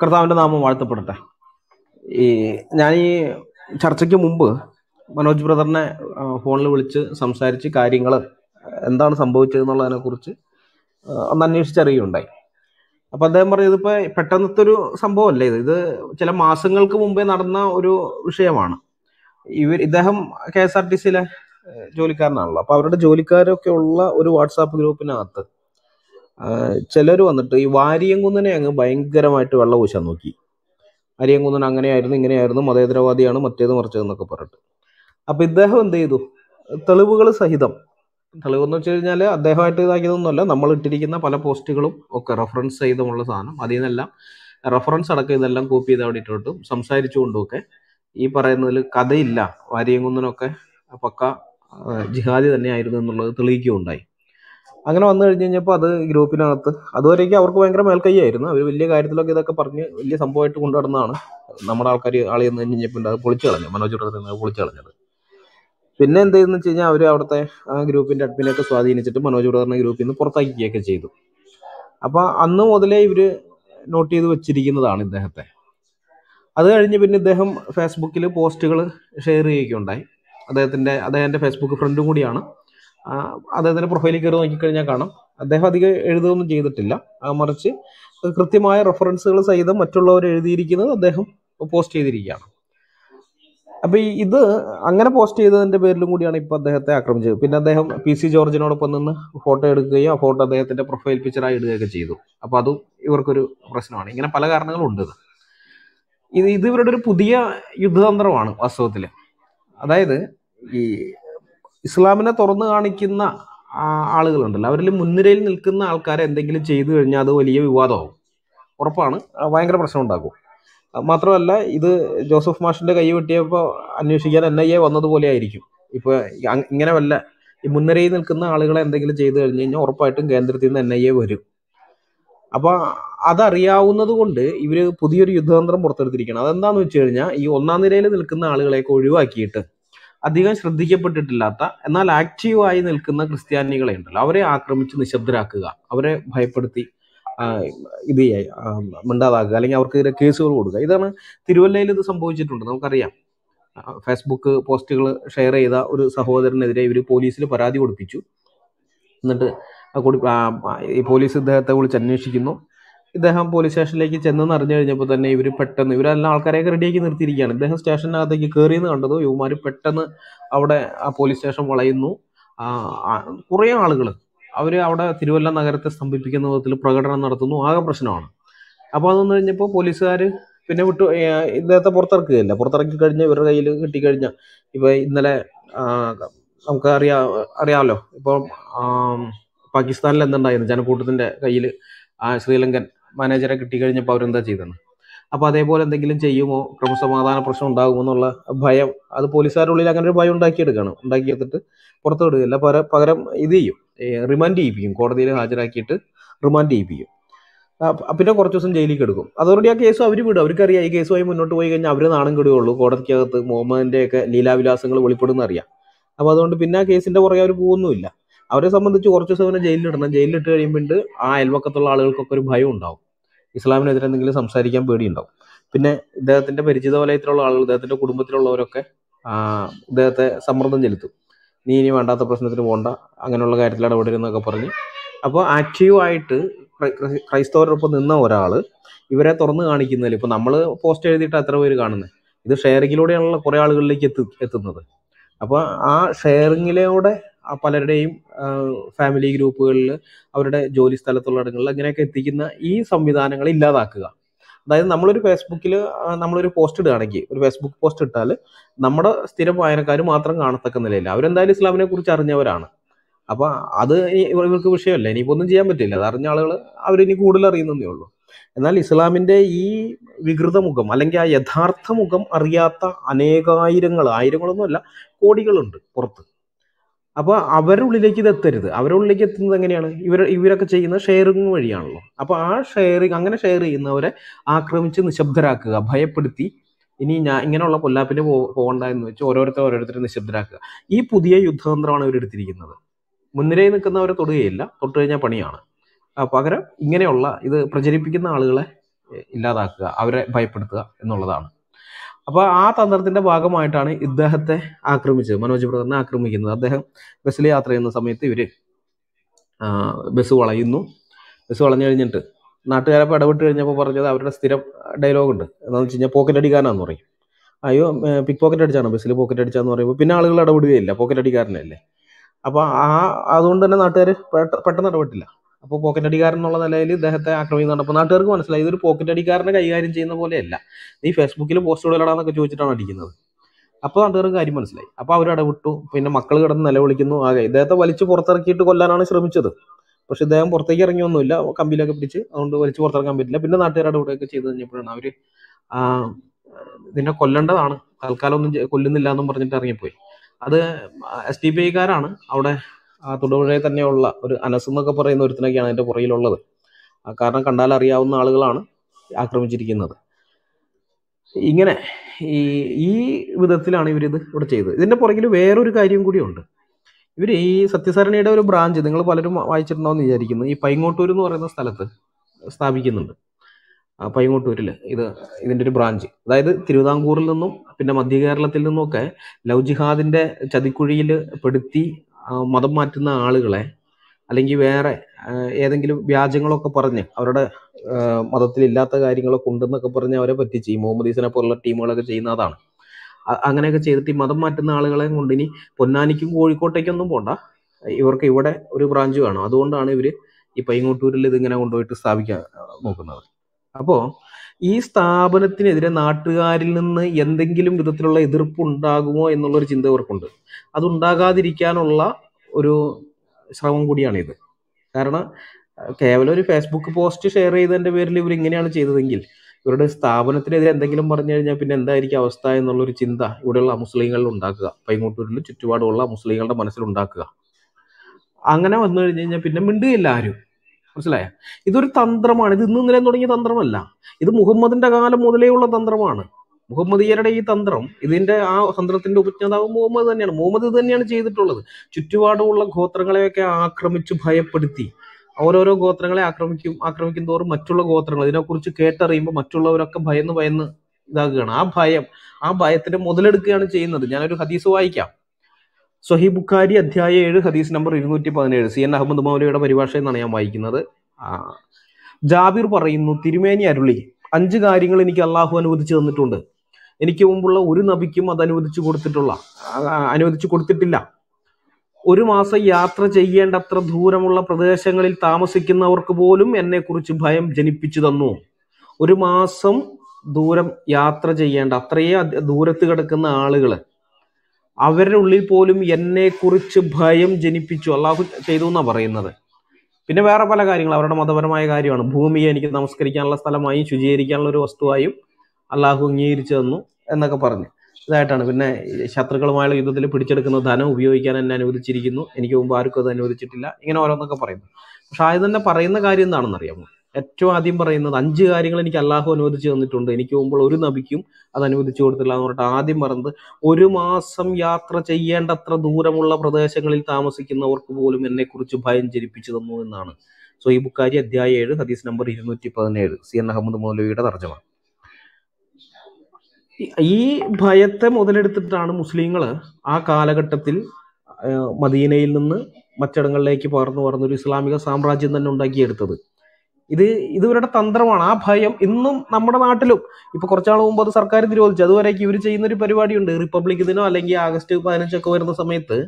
കർത്താവിൻ്റെ നാമം വാഴ്ത്തപ്പെടട്ടെ ഈ ഞാൻ ഈ ചർച്ചയ്ക്ക് മുമ്പ് മനോജ് ബ്രദറിനെ ഫോണിൽ വിളിച്ച് സംസാരിച്ച് കാര്യങ്ങൾ എന്താണ് സംഭവിച്ചതെന്നുള്ളതിനെ കുറിച്ച് ഒന്ന് അന്വേഷിച്ചറിയുകയുണ്ടായി അപ്പം അദ്ദേഹം പറഞ്ഞു ഇതിപ്പോൾ പെട്ടെന്നത്തെ ഒരു സംഭവമല്ല ഇത് ഇത് ചില മാസങ്ങൾക്ക് മുമ്പേ നടന്ന ഒരു വിഷയമാണ് ഇവർ ഇദ്ദേഹം കെ എസ് ആർ ടി സിയിലെ ജോലിക്കാരനാണല്ലോ അപ്പോൾ അവരുടെ ജോലിക്കാരൊക്കെ ഉള്ള ഒരു വാട്സാപ്പ് ഗ്രൂപ്പിനകത്ത് ചിലർ വന്നിട്ട് ഈ വാരിയംകുന്നനെ അങ്ങ് ഭയങ്കരമായിട്ട് വെള്ളം ഊശാൻ നോക്കി അരിയംകുന്നൻ അങ്ങനെയായിരുന്നു ഇങ്ങനെയായിരുന്നു മതേതരവാദിയാണ് മറ്റേത് മറിച്ചതെന്നൊക്കെ പറഞ്ഞിട്ട് അപ്പം ഇദ്ദേഹം എന്ത് ചെയ്തു തെളിവുകൾ സഹിതം തെളിവെന്ന് വെച്ച് കഴിഞ്ഞാൽ അദ്ദേഹമായിട്ട് ഇതാക്കിയതൊന്നുമല്ല നമ്മൾ ഇട്ടിരിക്കുന്ന പല പോസ്റ്റുകളും ഒക്കെ റെഫറൻസ് ചെയ്തുമുള്ള സാധനം അതിൽ നിന്നെല്ലാം റെഫറൻസ് അടക്കം ഇതെല്ലാം കോപ്പി ചെയ്ത് അവിടെ ഇട്ടിട്ടും സംസാരിച്ചുകൊണ്ടുമൊക്കെ ഈ പറയുന്നതിൽ കഥയില്ല വാരിയംകുന്നനൊക്കെ പക്ക ജിഹാദി തന്നെയായിരുന്നു എന്നുള്ളത് തെളിയിക്കുകയുണ്ടായി അങ്ങനെ വന്നു കഴിഞ്ഞ് കഴിഞ്ഞപ്പോൾ അത് ഗ്രൂപ്പിനകത്ത് അതുവരേക്കും അവർക്ക് ഭയങ്കര മേൽക്കൈയായിരുന്നു അവർ വലിയ കാര്യത്തിലൊക്കെ ഇതൊക്കെ പറഞ്ഞ് വലിയ സംഭവമായിട്ട് കൊണ്ടുനടന്നതാണ് നമ്മുടെ ആൾക്കാർ ആളി എന്ന് കഴിഞ്ഞപ്പോൾ അത് പൊളിച്ചു കളഞ്ഞു മനോജോടെ അത് പൊളിച്ചു കളഞ്ഞത് പിന്നെ എന്ത് ചെയ്യുന്നു വെച്ച് കഴിഞ്ഞാൽ അവർ അവിടുത്തെ ആ ഗ്രൂപ്പിൻ്റെ അഡ്മിനൊക്കെ സ്വാധീനിച്ചിട്ട് മനോജ് ബ്രദറിനെ ഗ്രൂപ്പിൽ നിന്ന് പുറത്താക്കിയൊക്കെ ചെയ്തു അപ്പോൾ അന്ന് മുതലേ ഇവർ നോട്ട് ചെയ്ത് വെച്ചിരിക്കുന്നതാണ് ഇദ്ദേഹത്തെ അത് കഴിഞ്ഞ് പിന്നെ ഇദ്ദേഹം ഫേസ്ബുക്കിൽ പോസ്റ്റുകൾ ഷെയർ ചെയ്യുകയുണ്ടായി അദ്ദേഹത്തിൻ്റെ അദ്ദേഹത്തിൻ്റെ ഫേസ്ബുക്ക് ഫ്രണ്ടും കൂടിയാണ് അദ്ദേഹത്തിന്റെ പ്രൊഫൈലിൽ കയറി നോക്കിക്കഴിഞ്ഞാൽ കാണാം അദ്ദേഹം അധികം എഴുതുകയൊന്നും ചെയ്തിട്ടില്ല മറിച്ച് കൃത്യമായ റെഫറൻസുകൾ സഹിതം മറ്റുള്ളവർ എഴുതിയിരിക്കുന്നത് അദ്ദേഹം പോസ്റ്റ് ചെയ്തിരിക്കുകയാണ് അപ്പൊ ഇത് അങ്ങനെ പോസ്റ്റ് ചെയ്തതിന്റെ പേരിലും കൂടിയാണ് ഇപ്പൊ അദ്ദേഹത്തെ ആക്രമിച്ചത് പിന്നെ അദ്ദേഹം പി സി ജോർജിനോടൊപ്പം നിന്ന് ഫോട്ടോ എടുക്കുകയും ആ ഫോട്ടോ അദ്ദേഹത്തിന്റെ പ്രൊഫൈൽ പിക്ചറായി ഇടുകയൊക്കെ ചെയ്തു അപ്പൊ അതും ഇവർക്കൊരു പ്രശ്നമാണ് ഇങ്ങനെ പല കാരണങ്ങളുണ്ട് ഇത് ഇത് ഇത് ഇവരുടെ ഒരു പുതിയ യുദ്ധതന്ത്രമാണ് വാസ്തവത്തില് അതായത് ഈ ഇസ്ലാമിനെ തുറന്നു കാണിക്കുന്ന ആളുകളുണ്ടല്ലോ അവരിൽ മുൻനിരയിൽ നിൽക്കുന്ന ആൾക്കാരെ എന്തെങ്കിലും ചെയ്തു കഴിഞ്ഞാൽ അത് വലിയ വിവാദമാവും ഉറപ്പാണ് ഭയങ്കര പ്രശ്നം ഉണ്ടാക്കും മാത്രമല്ല ഇത് ജോസഫ് മാഷിൻ്റെ കൈ വെട്ടിയപ്പോൾ അന്വേഷിക്കാൻ എൻ ഐ എ വന്നതുപോലെ ആയിരിക്കും ഇപ്പോൾ ഇങ്ങനെ വല്ല ഈ മുൻനിരയിൽ നിൽക്കുന്ന ആളുകളെ എന്തെങ്കിലും ചെയ്തു കഴിഞ്ഞു കഴിഞ്ഞാൽ ഉറപ്പായിട്ടും കേന്ദ്രത്തിൽ നിന്ന് എൻ ഐ എ വരും അപ്പോൾ അതറിയാവുന്നത് കൊണ്ട് ഇവർ പുതിയൊരു യുദ്ധതന്ത്രം പുറത്തെടുത്തിരിക്കണം അതെന്താണെന്ന് വെച്ച് കഴിഞ്ഞാൽ ഈ ഒന്നാം നിരയിൽ നിൽക്കുന്ന ആളുകളെയൊക്കെ ഒഴിവാക്കിയിട്ട് അധികം ശ്രദ്ധിക്കപ്പെട്ടിട്ടില്ലാത്ത എന്നാൽ ആക്റ്റീവായി നിൽക്കുന്ന ക്രിസ്ത്യാനികളെ ഉണ്ടല്ലോ അവരെ ആക്രമിച്ച് നിശബ്ദരാക്കുക അവരെ ഭയപ്പെടുത്തി ഇത് മിണ്ടാതാക്കുക അല്ലെങ്കിൽ അവർക്കെതിരെ കേസുകൾ കൊടുക്കുക ഇതാണ് തിരുവല്ലയിൽ ഇത് സംഭവിച്ചിട്ടുണ്ട് നമുക്കറിയാം ഫേസ്ബുക്ക് പോസ്റ്റുകൾ ഷെയർ ചെയ്ത ഒരു സഹോദരനെതിരെ ഇവർ പോലീസിൽ പരാതി കൊടുപ്പിച്ചു എന്നിട്ട് ഈ പോലീസ് ഇദ്ദേഹത്തെ വിളിച്ച് അന്വേഷിക്കുന്നു ഇദ്ദേഹം പോലീസ് സ്റ്റേഷനിലേക്ക് ചെന്നെന്ന് അറിഞ്ഞു കഴിഞ്ഞപ്പോൾ തന്നെ ഇവർ പെട്ടെന്ന് ഇവരെല്ലാം ആൾക്കാരെയൊക്കെ റെഡിയാക്കി നിർത്തിയിരിക്കുകയാണ് ഇദ്ദേഹം സ്റ്റേഷനകത്തേക്ക് കയറിയെന്ന് കണ്ടത് യുവമാർ പെട്ടെന്ന് അവിടെ ആ പോലീസ് സ്റ്റേഷൻ വളയുന്നു കുറേ ആളുകൾ അവർ അവിടെ തിരുവല്ല നഗരത്തെ സ്തംഭിപ്പിക്കുന്ന വിധത്തിൽ പ്രകടനം നടത്തുന്നു ആകെ പ്രശ്നമാണ് അപ്പോൾ അതെന്ന് കഴിഞ്ഞപ്പോൾ പോലീസുകാർ പിന്നെ വിട്ടു ഇദ്ദേഹത്തെ പുറത്തിറക്കുകയില്ല പുറത്തിറക്കി കഴിഞ്ഞാൽ ഇവരുടെ കയ്യിൽ കിട്ടിക്കഴിഞ്ഞ ഇപ്പോൾ ഇന്നലെ നമുക്ക് അറിയാ അറിയാമല്ലോ ഇപ്പം പാകിസ്ഥാനിൽ എന്തുണ്ടായിരുന്നു ജനക്കൂട്ടത്തിൻ്റെ കയ്യിൽ ശ്രീലങ്കൻ മാനേജറെ കിട്ടിക്കഴിഞ്ഞപ്പോൾ അവരെന്താ ചെയ്തത് അപ്പോൾ അതേപോലെ എന്തെങ്കിലും ചെയ്യുമോ ക്രമസമാധാന പ്രശ്നം ഉണ്ടാകുമോ എന്നുള്ള ഭയം അത് പോലീസുകാരുള്ളിൽ അങ്ങനെ ഒരു ഭയം ഉണ്ടാക്കിയെടുക്കുകയാണ് ഉണ്ടാക്കിയെടുത്തിട്ട് പുറത്തു വിടുകയില്ല പകരം പകരം ഇത് ചെയ്യും റിമാൻഡ് ചെയ്യിപ്പിക്കും കോടതിയിൽ ഹാജരാക്കിയിട്ട് റിമാൻഡ് ചെയ്യിപ്പിക്കും പിന്നെ കുറച്ച് ദിവസം ജയിലിൽ എടുക്കും അതോറെഡി ആ കേസ് അവർ വിടും അവർക്കറിയാം ഈ കേസുമായി മുന്നോട്ട് പോയി കഴിഞ്ഞാൽ അവർ നാണം കെടുകയുള്ളൂ കോടതിക്കകത്ത് ഒക്കെ ലീലാവിലാസങ്ങൾ വെളിപ്പെടുന്നറിയാം അറിയാം അപ്പോൾ അതുകൊണ്ട് പിന്നെ ആ കേസിൻ്റെ പുറകെ അവർ പോകുന്നുമില്ല അവരെ സംബന്ധിച്ച് കുറച്ച് ദിവസം ജയിലിലിടണം ജയിലിലിട്ട് കഴിയുമ്പോൾ ആ അയൽവക്കത്തുള്ള ആളുകൾക്കൊക്കെ ഒരു ഭയം ഉണ്ടാവും ഇസ്ലാമിനെതിരെ എന്തെങ്കിലും സംസാരിക്കാൻ പേടിയുണ്ടാവും പിന്നെ ഇദ്ദേഹത്തിന്റെ പരിചിത വലയത്തിലുള്ള ആളുകൾ ഇദ്ദേഹത്തിന്റെ കുടുംബത്തിലുള്ളവരൊക്കെ ഇദ്ദേഹത്തെ സമ്മർദ്ദം ചെലുത്തും നീ ഇനി വേണ്ടാത്ത പ്രശ്നത്തിന് പോണ്ട അങ്ങനെയുള്ള കാര്യത്തിൽ ഇടപെടരുന്നൊക്കെ പറഞ്ഞ് അപ്പോൾ ആക്റ്റീവായിട്ട് ക്രൈസ്തവരോടൊപ്പം നിന്ന ഒരാൾ ഇവരെ തുറന്നു കാണിക്കുന്നതിൽ ഇപ്പോൾ നമ്മൾ പോസ്റ്റ് എഴുതിയിട്ട് അത്ര പേര് കാണുന്നത് ഇത് ഷെയറിങ്ങിലൂടെയാണല്ലോ കുറേ ആളുകളിലേക്ക് എത്തി എത്തുന്നത് അപ്പോൾ ആ ഷെയറിങ്ങിലൂടെ പലരുടെയും ഫാമിലി ഗ്രൂപ്പുകളിൽ അവരുടെ ജോലി സ്ഥലത്തുള്ള ഇടങ്ങളിൽ അങ്ങനെയൊക്കെ എത്തിക്കുന്ന ഈ സംവിധാനങ്ങൾ ഇല്ലാതാക്കുക അതായത് നമ്മളൊരു ഫേസ്ബുക്കിൽ നമ്മളൊരു പോസ്റ്റ് ഇടുകയാണെങ്കിൽ ഒരു ഫേസ്ബുക്ക് പോസ്റ്റ് ഇട്ടാൽ നമ്മുടെ സ്ഥിരം വായനക്കാർ മാത്രം കാണത്തക്ക നിലയില്ല അവരെന്തായാലും ഇസ്ലാമിനെ കുറിച്ച് അറിഞ്ഞവരാണ് അപ്പൊ അത് ഇവർക്ക് വിഷയമല്ല ഇനിയിപ്പോ ഒന്നും ചെയ്യാൻ പറ്റില്ല അത് അറിഞ്ഞ ആളുകൾ അവരിനി കൂടുതൽ അറിയുന്നതേ ഉള്ളൂ എന്നാൽ ഇസ്ലാമിന്റെ ഈ വികൃത മുഖം അല്ലെങ്കിൽ ആ യഥാർത്ഥ മുഖം അറിയാത്ത അനേകായിരങ്ങൾ ആയിരങ്ങളൊന്നുമല്ല കോടികളുണ്ട് പുറത്ത് അപ്പോൾ അവരുടെ ഉള്ളിലേക്ക് ഇത് എത്തരുത് അവരുടെ ഉള്ളിലേക്ക് എത്തുന്നത് എങ്ങനെയാണ് ഇവർ ഇവരൊക്കെ ചെയ്യുന്ന ഷെയറിങ് വഴിയാണല്ലോ അപ്പോൾ ആ ഷെയറിങ് അങ്ങനെ ഷെയർ ചെയ്യുന്നവരെ ആക്രമിച്ച് നിശബ്ദരാക്കുക ഭയപ്പെടുത്തി ഇനി ഞാൻ ഇങ്ങനെയുള്ള കൊല്ലാപ്പിന് പോ പോകണ്ട എന്ന് വെച്ച് ഓരോരുത്തരും ഓരോരുത്തരെ നിശബ്ദരാക്കുക ഈ പുതിയ യുദ്ധതന്ത്രമാണ് ഇവർ എടുത്തിരിക്കുന്നത് മുൻനിരയിൽ നിൽക്കുന്നവരെ തൊടുകയില്ല തൊട്ട് കഴിഞ്ഞാൽ പണിയാണ് പകരം ഇങ്ങനെയുള്ള ഇത് പ്രചരിപ്പിക്കുന്ന ആളുകളെ ഇല്ലാതാക്കുക അവരെ ഭയപ്പെടുത്തുക എന്നുള്ളതാണ് അപ്പോൾ ആ തന്ത്രത്തിന്റെ ഭാഗമായിട്ടാണ് ഇദ്ദേഹത്തെ ആക്രമിച്ചത് മനോജ് ബ്രദറിനെ ആക്രമിക്കുന്നത് അദ്ദേഹം ബസ്സിൽ യാത്ര ചെയ്യുന്ന സമയത്ത് ഇവർ ബസ് വളയുന്നു ബസ് വളഞ്ഞു കഴിഞ്ഞിട്ട് നാട്ടുകാരപ്പോൾ ഇടപെട്ട് കഴിഞ്ഞപ്പോൾ പറഞ്ഞത് അവരുടെ സ്ഥിരം ഡയലോഗ് ഉണ്ട് എന്താണെന്ന് വെച്ച് കഴിഞ്ഞാൽ പോക്കറ്റ് അടിക്കാനാന്ന് പറയും അയ്യോ പിക്ക് പോക്കറ്റ് അടിച്ചാണ് ബസ്സിൽ പോക്കറ്റ് അടിച്ചാന്ന് പറയുമ്പോൾ പിന്നെ ആളുകൾ ഇടപെടുകയില്ല പോക്കറ്റ് അടിക്കാരനല്ലേ അപ്പോൾ ആ അതുകൊണ്ട് തന്നെ നാട്ടുകാർ പെട്ടെന്ന് ഇടപെട്ടില്ല അപ്പോൾ പോക്കറ്റ് അടിക്കാരൻ എന്നുള്ള നിലയിൽ ഇദ്ദേഹത്തെ ആക്രമിക്കുന്നുണ്ട് അപ്പോൾ നാട്ടുകാർക്ക് മനസ്സിലായി ഇതൊരു പോക്കറ്റ് അടിക്കാരനെ കൈകാര്യം ചെയ്യുന്ന പോലെയല്ല ഈ ഫേസ്ബുക്കിൽ പോസ്റ്റ് ഇടലാടാന്നൊക്കെ ചോദിച്ചിട്ടാണ് അടിക്കുന്നത് അപ്പോൾ നാട്ടുകാർക്ക് കാര്യം മനസ്സിലായി അപ്പോൾ അവർ ഇടപെട്ടു പിന്നെ മക്കൾ കിടന്ന് നിലവിളിക്കുന്നു ആകെ ഇദ്ദേഹത്തെ വലിച്ചു പുറത്തിറക്കിയിട്ട് കൊല്ലാനാണ് ശ്രമിച്ചത് പക്ഷെ ഇദ്ദേഹം പുറത്തേക്ക് ഇറങ്ങിയൊന്നുമില്ല കമ്പിയിലൊക്കെ പിടിച്ച് അതുകൊണ്ട് വലിച്ചു പുറത്തിറക്കാൻ പറ്റില്ല പിന്നെ നാട്ടുകാരുടെ ഇവിടെയൊക്കെ ചെയ്ത് കഴിഞ്ഞപ്പോഴാണ് അവർ നിന്നെ കൊല്ലേണ്ടതാണ് തൽക്കാലം ഒന്നും കൊല്ലുന്നില്ല എന്നും പറഞ്ഞിട്ട് ഇറങ്ങിപ്പോയി അത് എസ് ഡി പി ഐക്കാരാണ് അവിടെ ആ തൊടുപുഴയിൽ തന്നെയുള്ള ഒരു അനസ് എന്നൊക്കെ പറയുന്ന ഒരുത്തിനൊക്കെയാണ് അതിൻ്റെ പുറയിലുള്ളത് കാരണം കണ്ടാൽ അറിയാവുന്ന ആളുകളാണ് ആക്രമിച്ചിരിക്കുന്നത് ഇങ്ങനെ ഈ ഈ വിധത്തിലാണ് ഇവരിത് ഇവിടെ ചെയ്തത് ഇതിൻ്റെ പുറകിൽ വേറൊരു കാര്യം കൂടിയുണ്ട് ഇവർ ഈ സത്യസരണിയുടെ ഒരു ബ്രാഞ്ച് നിങ്ങൾ പലരും എന്ന് വിചാരിക്കുന്നു ഈ പൈങ്ങോട്ടൂർ എന്ന് പറയുന്ന സ്ഥലത്ത് സ്ഥാപിക്കുന്നുണ്ട് പൈങ്ങോട്ടൂരിൽ ഇത് ഇതിൻ്റെ ഒരു ബ്രാഞ്ച് അതായത് തിരുവിതാംകൂറിൽ നിന്നും പിന്നെ മധ്യ കേരളത്തിൽ നിന്നുമൊക്കെ ലവ് ജിഹാദിൻ്റെ ചതിക്കുഴിയിൽ പെടുത്തി മതം മാറ്റുന്ന ആളുകളെ അല്ലെങ്കിൽ വേറെ ഏതെങ്കിലും വ്യാജങ്ങളൊക്കെ പറഞ്ഞ് അവരുടെ മതത്തിലില്ലാത്ത കാര്യങ്ങളൊക്കെ ഉണ്ടെന്നൊക്കെ പറഞ്ഞ് അവരെ പറ്റിച്ച് ഈ മുഹമ്മദീസിനെ പോലുള്ള ടീമുകളൊക്കെ ചെയ്യുന്ന അതാണ് അങ്ങനെയൊക്കെ ചെയ്തിട്ട് ഈ മതം മാറ്റുന്ന ആളുകളെ കൊണ്ട് ഇനി പൊന്നാനിക്കും കോഴിക്കോട്ടേക്കൊന്നും പോണ്ട ഇവർക്ക് ഇവിടെ ഒരു ബ്രാഞ്ച് വേണം അതുകൊണ്ടാണ് ഇവർ ഈ പൈങ്ങോട്ടൂരിൽ ഇതിങ്ങനെ കൊണ്ടുപോയിട്ട് സ്ഥാപിക്കാൻ നോക്കുന്നത് അപ്പോൾ ഈ സ്ഥാപനത്തിനെതിരെ നാട്ടുകാരിൽ നിന്ന് എന്തെങ്കിലും വിധത്തിലുള്ള എതിർപ്പ് ഉണ്ടാകുമോ എന്നുള്ളൊരു ചിന്ത ഇവർക്കുണ്ട് അതുണ്ടാകാതിരിക്കാനുള്ള ഒരു ശ്രമം കൂടിയാണിത് കാരണം കേവലം ഒരു ഫേസ്ബുക്ക് പോസ്റ്റ് ഷെയർ ചെയ്തതിൻ്റെ പേരിൽ ഇവർ ഇങ്ങനെയാണ് ചെയ്തതെങ്കിൽ ഇവരുടെ സ്ഥാപനത്തിനെതിരെ എന്തെങ്കിലും പറഞ്ഞു കഴിഞ്ഞാൽ പിന്നെ എന്തായിരിക്കും അവസ്ഥ എന്നുള്ളൊരു ചിന്ത ഇവിടെയുള്ള മുസ്ലിങ്ങളിൽ ഉണ്ടാക്കുക പൈങ്ങോട്ടൂരിലും ചുറ്റുപാടുമുള്ള മുസ്ലിങ്ങളുടെ മനസ്സിലുണ്ടാക്കുക അങ്ങനെ വന്നു കഴിഞ്ഞു കഴിഞ്ഞാൽ പിന്നെ മിണ്ടുകയില്ല ആരും മനസ്സിലായ ഇതൊരു തന്ത്രമാണ് ഇത് ഇന്ന് നിലം തുടങ്ങിയ തന്ത്രമല്ല ഇത് മുഹമ്മദിന്റെ കാലം മുതലേയുള്ള തന്ത്രമാണ് മുഹമ്മദീയരുടെ ഈ തന്ത്രം ഇതിന്റെ ആ തന്ത്രത്തിന്റെ ഉപജ്ഞാതാവ് മുഹമ്മദ് തന്നെയാണ് മുഹമ്മദ് ഇത് തന്നെയാണ് ചെയ്തിട്ടുള്ളത് ചുറ്റുപാടുമുള്ള ഗോത്രങ്ങളെയൊക്കെ ആക്രമിച്ചു ഭയപ്പെടുത്തി ഓരോരോ ഗോത്രങ്ങളെ ആക്രമിക്കും ആക്രമിക്കും തോറും മറ്റുള്ള ഗോത്രങ്ങൾ ഇതിനെക്കുറിച്ച് കേട്ടറിയുമ്പോൾ മറ്റുള്ളവരൊക്കെ ഭയന്ന് ഭയന്ന് ഇതാക്കുകയാണ് ആ ഭയം ആ ഭയത്തിന്റെ മുതലെടുക്കുകയാണ് ചെയ്യുന്നത് ഞാനൊരു ഹദീസ് വായിക്കാം സൊഹി ബുഖാരി അധ്യായ ഏഴ് ഹദീസ് നമ്പർ ഇരുന്നൂറ്റി പതിനേഴ് സി എൻ അഹമ്മദ് മൗലയുടെ പരിഭാഷ എന്നാണ് ഞാൻ വായിക്കുന്നത് ജാബിർ പറയുന്നു തിരുമേനി അരുളി അഞ്ച് കാര്യങ്ങൾ എനിക്ക് അള്ളാഹു അനുവദിച്ചു തന്നിട്ടുണ്ട് എനിക്ക് മുമ്പുള്ള ഒരു നബിക്കും അത് അനുവദിച്ചു കൊടുത്തിട്ടുള്ള അനുവദിച്ചു കൊടുത്തിട്ടില്ല ഒരു മാസം യാത്ര ചെയ്യേണ്ടത്ര ദൂരമുള്ള പ്രദേശങ്ങളിൽ താമസിക്കുന്നവർക്ക് പോലും എന്നെക്കുറിച്ച് ഭയം ജനിപ്പിച്ചു തന്നു ഒരു മാസം ദൂരം യാത്ര ചെയ്യേണ്ട അത്രയേ ദൂരത്ത് കിടക്കുന്ന ആളുകൾ അവരുടെ ഉള്ളിൽ പോലും എന്നെക്കുറിച്ച് ഭയം ജനിപ്പിച്ചു അള്ളാഹു ചെയ്തു എന്നാണ് പറയുന്നത് പിന്നെ വേറെ പല കാര്യങ്ങൾ അവരുടെ മതപരമായ കാര്യമാണ് ഭൂമിയെ എനിക്ക് നമസ്കരിക്കാനുള്ള സ്ഥലമായും ശുചീകരിക്കാനുള്ള ഒരു വസ്തുവായും അള്ളാഹു അംഗീകരിച്ചു തന്നു എന്നൊക്കെ പറഞ്ഞു ഇതായിട്ടാണ് പിന്നെ ശത്രുക്കളുമായുള്ള യുദ്ധത്തിൽ പിടിച്ചെടുക്കുന്ന ധനം ഉപയോഗിക്കാൻ എന്നെ അനുവദിച്ചിരിക്കുന്നു എനിക്ക് മുമ്പ് ആർക്കും അത് അനുവദിച്ചിട്ടില്ല ഇങ്ങനെ ഓരോന്നൊക്കെ പറയുന്നു പക്ഷെ ആദ്യം തന്നെ പറയുന്ന കാര്യം എന്താണെന്നറിയാമോ ഏറ്റവും ആദ്യം പറയുന്നത് അഞ്ച് കാര്യങ്ങൾ എനിക്ക് അള്ളാഹു അനുവദിച്ചു തന്നിട്ടുണ്ട് എനിക്ക് മുമ്പ് ഒരു നബിക്കും അത് അനുവദിച്ചു കൊടുത്തില്ല എന്ന് പറഞ്ഞിട്ട് ആദ്യം പറഞ്ഞത് ഒരു മാസം യാത്ര ചെയ്യേണ്ടത്ര ദൂരമുള്ള പ്രദേശങ്ങളിൽ താമസിക്കുന്നവർക്ക് പോലും എന്നെക്കുറിച്ച് ഭയം ജനിപ്പിച്ചു തന്നു എന്നാണ് സോ ഈ ബുക്കാരി അധ്യായ ഏഴ് ഹദീസ് നമ്പർ ഇരുന്നൂറ്റി പതിനേഴ് സി എൻ അഹമ്മദ് മൗലവിയുടെ തർജ്ജമ ഈ ഭയത്തെ മുതലെടുത്തിട്ടാണ് മുസ്ലിങ്ങൾ ആ കാലഘട്ടത്തിൽ മദീനയിൽ നിന്ന് മറ്റിടങ്ങളിലേക്ക് പകർന്നു പറഞ്ഞൊരു ഇസ്ലാമിക സാമ്രാജ്യം തന്നെ ഉണ്ടാക്കിയെടുത്തത് ഇത് ഇവരുടെ തന്ത്രമാണ് ആ ഭയം ഇന്നും നമ്മുടെ നാട്ടിലും ഇപ്പൊ കുറച്ചാൾ മുമ്പ് അത് സർക്കാർ നിരോധിച്ചു അതുവരേക്ക് ഇവർ ചെയ്യുന്ന ഒരു പരിപാടിയുണ്ട് റിപ്പബ്ലിക് ദിനോ അല്ലെങ്കിൽ ആഗസ്റ്റ് പതിനഞ്ചൊക്കെ വരുന്ന സമയത്ത്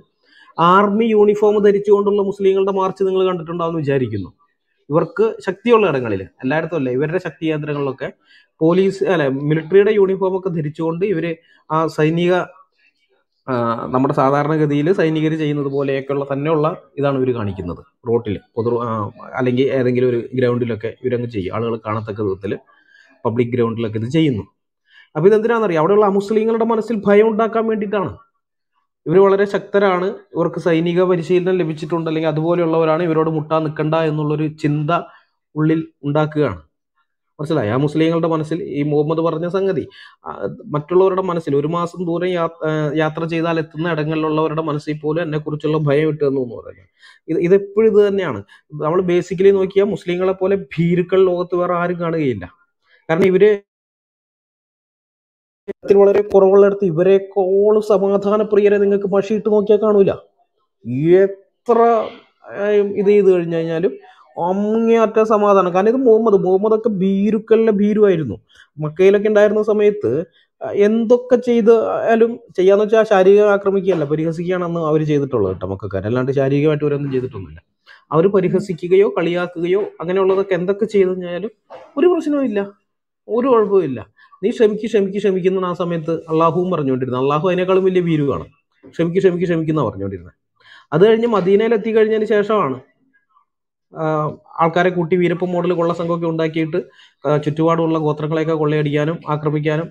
ആർമി യൂണിഫോം ധരിച്ചുകൊണ്ടുള്ള മുസ്ലിങ്ങളുടെ മാർച്ച് നിങ്ങൾ കണ്ടിട്ടുണ്ടാവും വിചാരിക്കുന്നു ഇവർക്ക് ശക്തിയുള്ള ഇടങ്ങളിൽ എല്ലായിടത്തും അല്ലേ ഇവരുടെ ശക്തി കേന്ദ്രങ്ങളിലൊക്കെ പോലീസ് അല്ലെ മിലിറ്ററിയുടെ യൂണിഫോം ഒക്കെ ധരിച്ചുകൊണ്ട് ഇവര് ആ സൈനിക നമ്മുടെ സാധാരണഗതിയിൽ സൈനികർ ചെയ്യുന്നത് പോലെയൊക്കെയുള്ള തന്നെയുള്ള ഇതാണ് ഇവർ കാണിക്കുന്നത് റോട്ടിൽ പൊതു അല്ലെങ്കിൽ ഏതെങ്കിലും ഒരു ഗ്രൗണ്ടിലൊക്കെ ഇവരങ്ങ് ചെയ്യും ആളുകൾ കാണത്തക്ക വിധത്തിൽ പബ്ലിക് ഗ്രൗണ്ടിലൊക്കെ ഇത് ചെയ്യുന്നു അപ്പോൾ ഇതെന്തിനാണെന്നറിയാം അവിടെയുള്ള മുസ്ലിങ്ങളുടെ മനസ്സിൽ ഭയം ഉണ്ടാക്കാൻ വേണ്ടിയിട്ടാണ് ഇവർ വളരെ ശക്തരാണ് ഇവർക്ക് സൈനിക പരിശീലനം ലഭിച്ചിട്ടുണ്ട് അല്ലെങ്കിൽ അതുപോലെയുള്ളവരാണ് ഇവരോട് മുട്ടാൻ നിൽക്കണ്ട എന്നുള്ളൊരു ചിന്ത ഉള്ളിൽ ഉണ്ടാക്കുകയാണ് മനസ്സിലായി ആ മുസ്ലിങ്ങളുടെ മനസ്സിൽ ഈ മുഹമ്മദ് പറഞ്ഞ സംഗതി മറ്റുള്ളവരുടെ മനസ്സിൽ ഒരു മാസം ദൂരം യാത്ര ചെയ്താൽ എത്തുന്ന ഇടങ്ങളിലുള്ളവരുടെ മനസ്സിൽ പോലും കുറിച്ചുള്ള ഭയം ഇട്ടെന്ന് പറഞ്ഞു ഇത് ഇതെപ്പോഴും ഇത് തന്നെയാണ് നമ്മൾ ബേസിക്കലി നോക്കിയാൽ മുസ്ലിങ്ങളെ പോലെ ഭീരുക്കൾ ലോകത്ത് വേറെ ആരും കാണുകയില്ല കാരണം ഇവര് വളരെ കുറവുള്ളിടത്ത് ഇവരെക്കോളും സമാധാനപ്രിയരെ നിങ്ങൾക്ക് ഇട്ട് നോക്കിയാൽ കാണൂല എത്ര ഇത് ചെയ്ത് കഴിഞ്ഞു കഴിഞ്ഞാലും അങ്ങേയറ്റ സമാധാനം കാരണം ഇത് മുഹമ്മദ് മുഹമ്മദൊക്കെ ഭീരുക്കലിലെ ഭീരുവായിരുന്നു മക്കയിലൊക്കെ ഉണ്ടായിരുന്ന സമയത്ത് എന്തൊക്കെ ചെയ്താലും ചെയ്യാന്ന് വെച്ചാൽ ശാരീരികം ആക്രമിക്കുകയല്ല പരിഹസിക്കുകയാണെന്ന് അവർ ചെയ്തിട്ടുള്ളത് കേട്ടോ മക്കൾക്കാർ അല്ലാണ്ട് ശാരീരികമായിട്ട് അവരൊന്നും ചെയ്തിട്ടൊന്നുമില്ല അവർ പരിഹസിക്കുകയോ കളിയാക്കുകയോ അങ്ങനെയുള്ളതൊക്കെ എന്തൊക്കെ ചെയ്തു കഴിഞ്ഞാലും ഒരു പ്രശ്നവും ഇല്ല ഒരു കുഴപ്പമില്ല നീ ക്ഷമിക്ക് ക്ഷമിക്ക് ക്ഷമിക്കുന്ന ആ സമയത്ത് അള്ളാഹുവും പറഞ്ഞുകൊണ്ടിരുന്നത് അള്ളാഹു അതിനേക്കാളും വലിയ ഭീരുവാണ് ക്ഷമിക്ക് ക്ഷമിക്ക് ക്ഷമിക്കുന്ന പറഞ്ഞുകൊണ്ടിരുന്നത് അത് കഴിഞ്ഞ് മദീനയിൽ എത്തിക്കഴിഞ്ഞതിന് ശേഷമാണ് ആൾക്കാരെ കൂട്ടി വീരപ്പ് മോഡൽ കൊള്ള സംഘമൊക്കെ ഉണ്ടാക്കിയിട്ട് ചുറ്റുപാടുള്ള ഗോത്രങ്ങളെയൊക്കെ കൊള്ളയടിക്കാനും ആക്രമിക്കാനും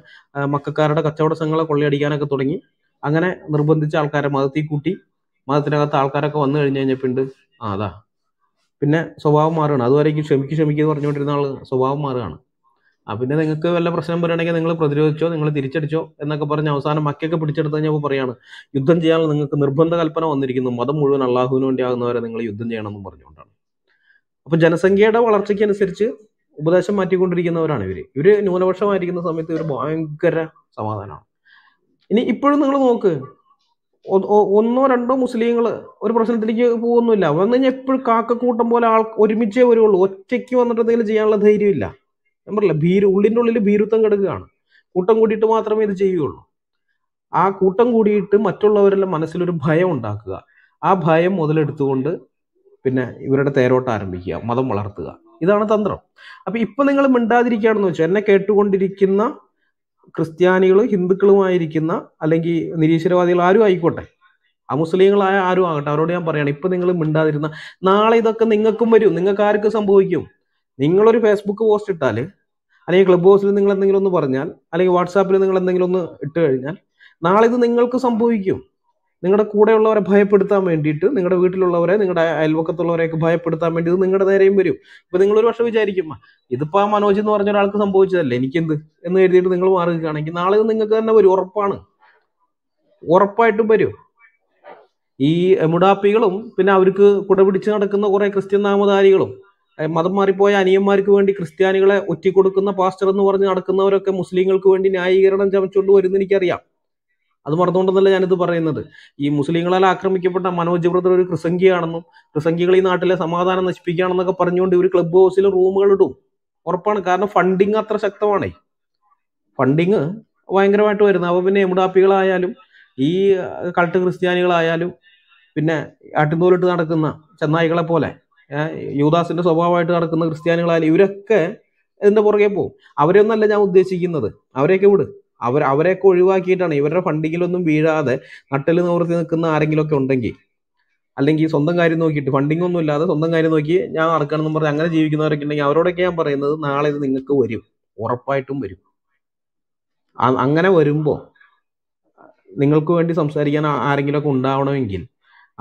മക്കാരുടെ കച്ചവട സംഘങ്ങളെ കൊള്ളയടിക്കാനൊക്കെ തുടങ്ങി അങ്ങനെ നിർബന്ധിച്ച ആൾക്കാരെ മതത്തിൽ കൂട്ടി മതത്തിനകത്ത് ആൾക്കാരൊക്കെ വന്നു കഴിഞ്ഞ് കഴിഞ്ഞപ്പോൾ ആ അതാ പിന്നെ സ്വഭാവം മാറുകയാണ് അതുവരേക്കും ക്ഷമിക്ക് ക്ഷമിക്കുക എന്ന് പറഞ്ഞുകൊണ്ടിരുന്ന ആൾ സ്വഭാവം മാറുകയാണ് ആ പിന്നെ നിങ്ങൾക്ക് വല്ല പ്രശ്നം വരികയാണെങ്കിൽ നിങ്ങൾ പ്രതിരോധിച്ചോ നിങ്ങൾ തിരിച്ചടിച്ചോ എന്നൊക്കെ പറഞ്ഞ് അവസാനം മക്കയൊക്കെ പിടിച്ചെടുത്ത് കഴിഞ്ഞപ്പോൾ പറയാണ് യുദ്ധം ചെയ്യാനുള്ള നിങ്ങൾക്ക് നിർബന്ധ കൽപ്പന വന്നിരിക്കുന്നു മതം മുഴുവൻ അള്ളാഹുവിന് വേണ്ടി ആകുന്നവരെ നിങ്ങൾ യുദ്ധം ചെയ്യണമെന്നും പറഞ്ഞുകൊണ്ടാണ് അപ്പൊ ജനസംഖ്യയുടെ വളർച്ചയ്ക്ക് അനുസരിച്ച് ഉപദേശം മാറ്റിക്കൊണ്ടിരിക്കുന്നവരാണ് ഇവര് ഇവര് ന്യൂനപക്ഷമായിരിക്കുന്ന സമയത്ത് ഒരു ഭയങ്കര സമാധാനമാണ് ഇനി ഇപ്പോഴും നിങ്ങൾ നോക്ക് ഒന്നോ രണ്ടോ മുസ്ലിങ്ങൾ ഒരു പ്രശ്നത്തിലേക്ക് പോകുന്നില്ല വന്നു കഴിഞ്ഞാൽ എപ്പോഴും കാക്കക്കൂട്ടം പോലെ ആൾ ഒരുമിച്ചേ വരുള്ളൂ ഒറ്റയ്ക്ക് വന്നിട്ട് എന്തെങ്കിലും ചെയ്യാനുള്ള ധൈര്യമില്ല ഞാൻ പറയില്ല ഭീരു ഉള്ളിൻ്റെ ഉള്ളിൽ ഭീരുത്വം കിടക്കുകയാണ് കൂട്ടം കൂടിയിട്ട് മാത്രമേ ഇത് ചെയ്യുകയുള്ളൂ ആ കൂട്ടം കൂടിയിട്ട് മറ്റുള്ളവരെല്ലാം മനസ്സിലൊരു ഭയം ഉണ്ടാക്കുക ആ ഭയം മുതലെടുത്തുകൊണ്ട് പിന്നെ ഇവരുടെ തേരോട്ട് ആരംഭിക്കുക മതം വളർത്തുക ഇതാണ് തന്ത്രം അപ്പൊ ഇപ്പൊ നിങ്ങൾ മിണ്ടാതിരിക്കുകയാണെന്ന് വെച്ചാൽ എന്നെ കേട്ടുകൊണ്ടിരിക്കുന്ന ക്രിസ്ത്യാനികൾ ഹിന്ദുക്കളുമായിരിക്കുന്ന അല്ലെങ്കിൽ നിരീശ്വരവാദികൾ ആരും ആയിക്കോട്ടെ ആ മുസ്ലിങ്ങളായ ആരും ആകട്ടെ അവരോട് ഞാൻ പറയണം ഇപ്പൊ നിങ്ങൾ മിണ്ടാതിരുന്ന നാളെ ഇതൊക്കെ നിങ്ങൾക്കും വരും നിങ്ങൾക്ക് ആർക്ക് സംഭവിക്കും നിങ്ങളൊരു ഫേസ്ബുക്ക് പോസ്റ്റ് ഇട്ടാൽ അല്ലെങ്കിൽ ക്ലബ് ഹൗസിൽ നിങ്ങൾ എന്തെങ്കിലും ഒന്ന് പറഞ്ഞാൽ അല്ലെങ്കിൽ വാട്സാപ്പിൽ നിങ്ങൾ എന്തെങ്കിലും ഒന്ന് ഇട്ട് കഴിഞ്ഞാൽ നാളെ ഇത് നിങ്ങൾക്ക് സംഭവിക്കും നിങ്ങളുടെ കൂടെയുള്ളവരെ ഭയപ്പെടുത്താൻ വേണ്ടിയിട്ട് നിങ്ങളുടെ വീട്ടിലുള്ളവരെ നിങ്ങളുടെ ഒക്കെ ഭയപ്പെടുത്താൻ വേണ്ടി ഇത് നിങ്ങളുടെ നേരെയും വരും ഇപ്പൊ നിങ്ങൾ ഒരു പക്ഷെ വിചാരിക്കും ഇതിപ്പോ ആ മനോജ് എന്ന് പറഞ്ഞ ഒരാൾക്ക് സംഭവിച്ചതല്ലേ എനിക്കെന്ത് എന്ന് കരുതിയിട്ട് നിങ്ങൾ മാറുകയാണെങ്കിൽ നാളെ നിങ്ങൾക്ക് തന്നെ വരും ഉറപ്പാണ് ഉറപ്പായിട്ടും വരും ഈ മുടാപ്പികളും പിന്നെ അവർക്ക് കുടപിടിച്ച് നടക്കുന്ന കുറെ ക്രിസ്ത്യൻ നാമധാരികളും മതം മാറിപ്പോയ അനിയന്മാർക്ക് വേണ്ടി ക്രിസ്ത്യാനികളെ ഒറ്റിക്കൊടുക്കുന്ന പാസ്റ്റർ എന്ന് പറഞ്ഞ് നടക്കുന്നവരൊക്കെ മുസ്ലിങ്ങൾക്ക് വേണ്ടി ന്യായീകരണം ചമച്ചുകൊണ്ട് വരുന്നെനിക്കറിയാം അത് മറന്നുകൊണ്ടെന്നല്ല ഞാനിത് പറയുന്നത് ഈ മുസ്ലിങ്ങളാൽ ആക്രമിക്കപ്പെട്ട മനോജ് ബ്രദർ ഒരു ക്രിസംഖിയാണെന്നും ക്രിസംഖികൾ ഈ നാട്ടിലെ സമാധാനം നശിപ്പിക്കുകയാണെന്നൊക്കെ പറഞ്ഞുകൊണ്ട് ഇവർ ക്ലബ് ഹൗസിൽ റൂമുകൾ ഇടും ഉറപ്പാണ് കാരണം ഫണ്ടിങ് അത്ര ശക്തമാണേ ഫണ്ടിങ് ഭയങ്കരമായിട്ട് വരുന്നത് അപ്പൊ പിന്നെ എമുഡാപ്പികളായാലും ഈ കൾട്ട് ക്രിസ്ത്യാനികളായാലും പിന്നെ ആട്ടിന്തോലിട്ട് നടക്കുന്ന ചെന്നായികളെ പോലെ യൂദാസിന്റെ സ്വഭാവമായിട്ട് നടക്കുന്ന ക്രിസ്ത്യാനികളായാലും ഇവരൊക്കെ ഇതിന്റെ പുറകെ പോകും അവരെയൊന്നല്ല ഞാൻ ഉദ്ദേശിക്കുന്നത് അവരെയൊക്കെ വിട് അവർ അവരെയൊക്കെ ഒഴിവാക്കിയിട്ടാണ് ഇവരുടെ ഫണ്ടിങ്ങിലൊന്നും വീഴാതെ നട്ടൽ നിവർത്തി നിൽക്കുന്ന ആരെങ്കിലുമൊക്കെ ഉണ്ടെങ്കിൽ അല്ലെങ്കിൽ സ്വന്തം കാര്യം നോക്കിയിട്ട് ഫണ്ടിങ് ഒന്നും ഇല്ലാതെ സ്വന്തം കാര്യം നോക്കി ഞാൻ എന്ന് പറഞ്ഞ് അങ്ങനെ ജീവിക്കുന്നവരൊക്കെ ഉണ്ടെങ്കിൽ അവരോടൊക്കെ ഞാൻ പറയുന്നത് നാളെ ഇത് നിങ്ങൾക്ക് വരും ഉറപ്പായിട്ടും വരും അങ്ങനെ വരുമ്പോൾ നിങ്ങൾക്ക് വേണ്ടി സംസാരിക്കാൻ ആരെങ്കിലുമൊക്കെ ഉണ്ടാവണമെങ്കിൽ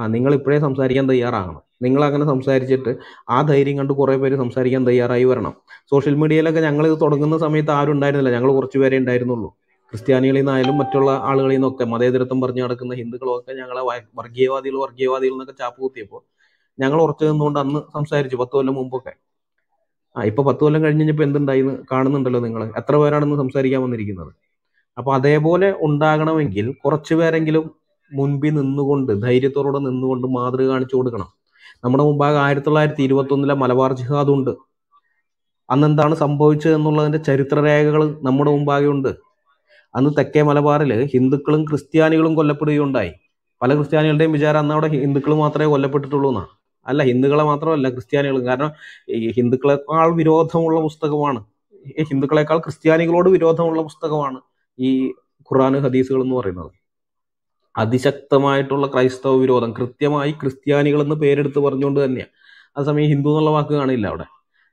ആ നിങ്ങൾ ഇപ്പോഴേ സംസാരിക്കാൻ തയ്യാറാകണം നിങ്ങൾ അങ്ങനെ സംസാരിച്ചിട്ട് ആ ധൈര്യം കണ്ട് കുറേ പേര് സംസാരിക്കാൻ തയ്യാറായി വരണം സോഷ്യൽ മീഡിയയിലൊക്കെ ഞങ്ങൾ ഇത് തുടങ്ങുന്ന സമയത്ത് ആരും ഉണ്ടായിരുന്നില്ല ഞങ്ങൾ കുറച്ച് പേരെ ഉണ്ടായിരുന്നുള്ളൂ ക്രിസ്ത്യാനികളിൽ നിന്നായാലും മറ്റുള്ള ആളുകളിൽ നിന്നൊക്കെ മതേതരത്വം പറഞ്ഞു നടക്കുന്ന ഹിന്ദുക്കളൊക്കെ ഞങ്ങളെ വർഗീയവാദികൾ വർഗീയവാദികൾ എന്നൊക്കെ ചാപ്പ് കുത്തിയപ്പോൾ ഞങ്ങൾ ഉറച്ചു നിന്നുകൊണ്ട് അന്ന് സംസാരിച്ചു പത്ത് കൊല്ലം മുമ്പൊക്കെ ആ ഇപ്പൊ പത്ത് കൊല്ലം കഴിഞ്ഞ് കഴിഞ്ഞപ്പോൾ എന്തുണ്ടായി കാണുന്നുണ്ടല്ലോ നിങ്ങൾ എത്ര പേരാണെന്ന് സംസാരിക്കാൻ വന്നിരിക്കുന്നത് അപ്പൊ അതേപോലെ ഉണ്ടാകണമെങ്കിൽ കുറച്ചു പേരെങ്കിലും മുൻപിൽ നിന്നുകൊണ്ട് ധൈര്യത്തോടെ നിന്നുകൊണ്ട് മാതൃക കാണിച്ചു കൊടുക്കണം നമ്മുടെ മുമ്പാകെ ആയിരത്തി തൊള്ളായിരത്തി ഇരുപത്തി ഒന്നിലെ മലബാർ ജിഹാദുണ്ട് അന്നെന്താണ് സംഭവിച്ചത് എന്നുള്ളതിന്റെ ചരിത്രരേഖകൾ നമ്മുടെ മുമ്പാകെ ഉണ്ട് അന്ന് തെക്കേ മലബാറിൽ ഹിന്ദുക്കളും ക്രിസ്ത്യാനികളും കൊല്ലപ്പെടുകയുണ്ടായി പല ക്രിസ്ത്യാനികളുടെയും വിചാരം അന്ന് അവിടെ ഹിന്ദുക്കൾ മാത്രമേ കൊല്ലപ്പെട്ടിട്ടുള്ളൂ എന്നാണ് അല്ല ഹിന്ദുക്കളെ മാത്രമല്ല ക്രിസ്ത്യാനികളും കാരണം ഈ ഹിന്ദുക്കളെക്കാൾ വിരോധമുള്ള പുസ്തകമാണ് ഹിന്ദുക്കളെക്കാൾ ക്രിസ്ത്യാനികളോട് വിരോധമുള്ള പുസ്തകമാണ് ഈ ഖുറാൻ ഹദീസുകൾ എന്ന് പറയുന്നത് അതിശക്തമായിട്ടുള്ള ക്രൈസ്തവ വിരോധം കൃത്യമായി ക്രിസ്ത്യാനികൾ എന്ന് പേരെടുത്ത് പറഞ്ഞുകൊണ്ട് തന്നെയാണ് അതേസമയം ഹിന്ദു എന്നുള്ള വാക്ക് കാണില്ല അവിടെ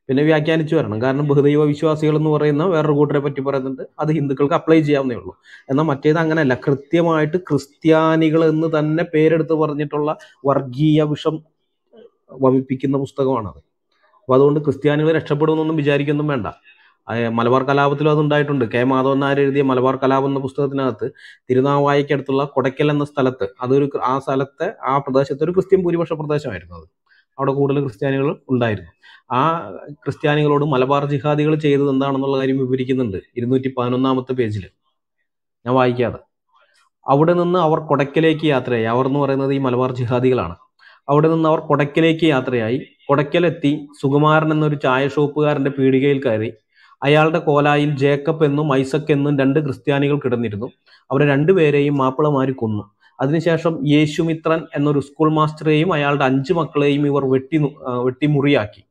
പിന്നെ വ്യാഖ്യാനിച്ചു വരണം കാരണം ബഹുദൈവ വിശ്വാസികൾ എന്ന് പറയുന്ന വേറൊരു കൂട്ടരെ പറ്റി പറയുന്നുണ്ട് അത് ഹിന്ദുക്കൾക്ക് അപ്ലൈ ചെയ്യാവുന്നേ ഉള്ളൂ എന്നാൽ മറ്റേത് അങ്ങനെയല്ല കൃത്യമായിട്ട് ക്രിസ്ത്യാനികൾ എന്ന് തന്നെ പേരെടുത്ത് പറഞ്ഞിട്ടുള്ള വർഗീയ വിഷം വമിപ്പിക്കുന്ന പുസ്തകമാണത് അപ്പോൾ അതുകൊണ്ട് ക്രിസ്ത്യാനികൾ രക്ഷപ്പെടുമെന്നൊന്നും വിചാരിക്കൊന്നും വേണ്ട മലബാർ കലാപത്തിലും അതുണ്ടായിട്ടുണ്ട് കെ മാധവൻ നായർ എഴുതിയ മലബാർ കലാപം എന്ന പുസ്തകത്തിനകത്ത് തിരുനാവായിക്കടുത്തുള്ള കൊടക്കൽ എന്ന സ്ഥലത്ത് അതൊരു ആ സ്ഥലത്തെ ആ പ്രദേശത്തെ ഒരു ക്രിസ്ത്യൻ ഭൂരിപക്ഷ പ്രദേശമായിരുന്നു അത് അവിടെ കൂടുതൽ ക്രിസ്ത്യാനികൾ ഉണ്ടായിരുന്നു ആ ക്രിസ്ത്യാനികളോട് മലബാർ ജിഹാദികൾ ചെയ്തത് എന്താണെന്നുള്ള കാര്യം വിവരിക്കുന്നുണ്ട് ഇരുന്നൂറ്റി പതിനൊന്നാമത്തെ പേജിൽ ഞാൻ വായിക്കാതെ അവിടെ നിന്ന് അവർ കൊടക്കലേക്ക് യാത്രയായി അവർ എന്ന് പറയുന്നത് ഈ മലബാർ ജിഹാദികളാണ് അവിടെ നിന്ന് അവർ കൊടക്കലേക്ക് യാത്രയായി കൊടക്കലെത്തി സുകുമാരൻ എന്നൊരു ചായ ഷോപ്പുകാരന്റെ പീടികയിൽ കയറി അയാളുടെ കോലായിൽ ജേക്കബ് എന്നും ഐസക് എന്നും രണ്ട് ക്രിസ്ത്യാനികൾ കിടന്നിരുന്നു അവരെ രണ്ടുപേരെയും മാപ്പിളമാര് കൊന്നു അതിനുശേഷം യേശുമിത്രൻ എന്നൊരു സ്കൂൾ മാസ്റ്ററെയും അയാളുടെ അഞ്ച് മക്കളെയും ഇവർ വെട്ടി വെട്ടിമുറിയാക്കി